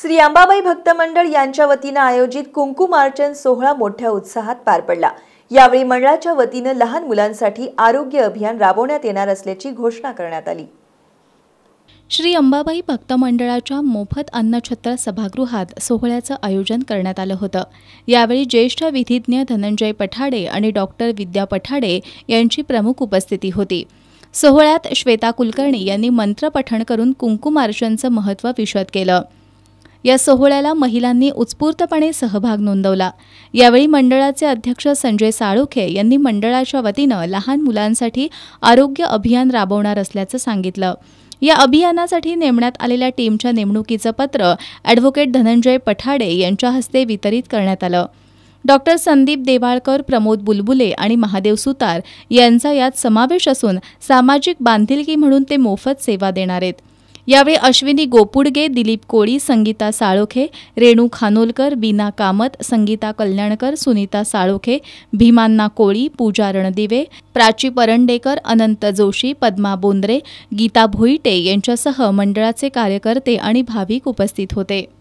श्री अंबाबाई भक्त मंडळ यांच्या वतीनं आयोजित कुंकुमार्चन सोहळा मोठ्या उत्साहात पार पडला यावेळी मंडळाच्या वतीनं लहान मुलांसाठी आरोग्य अभियान राबवण्यात येणार असल्याची घोषणा करण्यात आली श्री अंबाबाई भक्त मंडळाच्या मोफत अन्नछत्र सभागृहात सोहळ्याचं आयोजन करण्यात आलं होतं यावेळी ज्येष्ठ विधिज्ञ धनंजय पठाडे आणि डॉक्टर विद्या पठाडे यांची प्रमुख उपस्थिती होती सोहळ्यात श्वेता कुलकर्णी यांनी मंत्रपठण करून कुंकुमार्चनचं महत्त्व विशद केलं या सोहळ्याला महिलांनी उत्स्फूर्तपणे सहभाग नोंदवला यावेळी मंडळाचे अध्यक्ष संजय साळुखे यांनी मंडळाच्या वतीनं लहान मुलांसाठी आरोग्य अभियान राबवणार असल्याचं सांगितलं या अभियानासाठी नेमण्यात आलेल्या टीमच्या नेमणुकीचं पत्र ॲडव्होकेट धनंजय पठाडे यांच्या हस्ते वितरित करण्यात आलं डॉक्टर संदीप देवाळकर प्रमोद बुलबुले आणि महादेव सुतार यांचा यात समावेश असून सामाजिक बांधिलकी म्हणून ते मोफत सेवा देणार आहेत यावेळी अश्विनी गोपुडगे दिलीप कोळी संगीता साळोखे रेणू खानोलकर बीना कामत संगीता कल्याणकर सुनीता साळोखे भीमान्ना कोळी पूजा रणदिवे प्राची परंडेकर अनंत जोशी पद्मा बोंद्रे गीता भोईटे यांच्यासह मंडळाचे कार्यकर्ते आणि भाविक उपस्थित होते